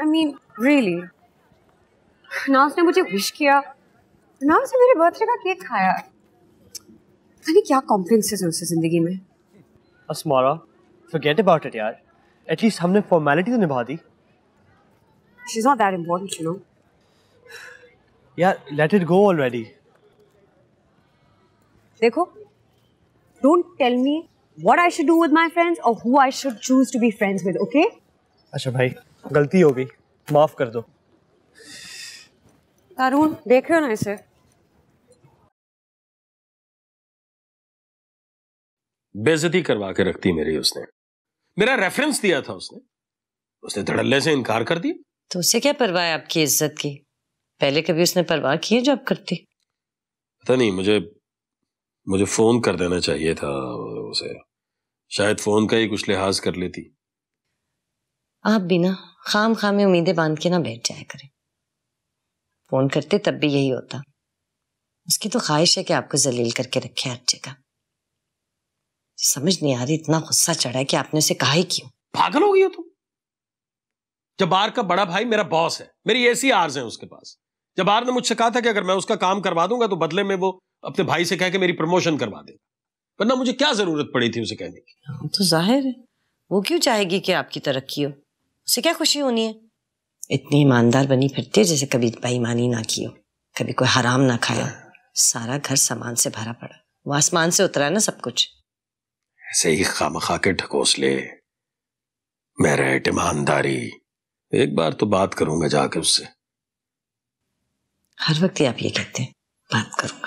I mean really ना उसने मुझे विश किया ना उसने मेरे बर्थडे का केक खाया पता क्या कॉम्प्लेक्सेस है उससे जिंदगी में अस्मारा फॉरगेट अबाउट इट यार एटलीस्ट हमने फॉर्मेलिटी तो निभा दी she is not that important you know यार लेट इट गो ऑलरेडी देखो don't tell me what I should do with my friends और who I should choose to be friends with okay अच्छा भाई गलती हो गई माफ कर दो तारून देख रहे हो ना इसे बेजती करवा के रखती मेरी उसने मेरा रेफरेंस दिया था उसने उसने धड़ल्ले से इनकार कर दिया तो उसे क्या परवाह है आपकी इज्जत की पहले कभी उसने परवाह की है जो आप करती पता नहीं मुझे मुझे फोन कर देना चाहिए था उसे शायद फोन का ही कुछ लिहाज कर लेती आप भी ना खाम खामे उम्मीदें बांध के ना बैठ जाया करें फोन करते तब भी यही होता उसकी तो ख्वाहिश है कि आपको जलील करके रखे हर जगह समझ नहीं आ रही इतना गुस्सा चढ़ा है कि आपने उसे कहा ही क्यों पागल हो गई हो तुम जबार का बड़ा भाई मेरा बॉस है मेरी ऐसी आर्ज है उसके पास जबार ने मुझसे कहा था कि अगर मैं उसका काम करवा दूंगा तो बदले में वो अपने भाई से कह के मेरी प्रमोशन करवा देगा वरना मुझे क्या जरूरत पड़ी थी उसे कहने की हाँ, तो जाहिर है वो क्यों चाहेगी कि आपकी तरक्की हो उससे क्या खुशी होनी है इतनी ईमानदार बनी फिरती है जैसे कभी बेईमानी ना की हो कभी कोई हराम ना खाया सारा घर सामान से भरा पड़ा वो आसमान से उतरा ना सब कुछ ऐसे ही खाम खा के ढकोसले मेरे ईमानदारी एक बार तो बात करूंगा जाके उससे हर वक्त ही आप ये कहते हैं बात करूं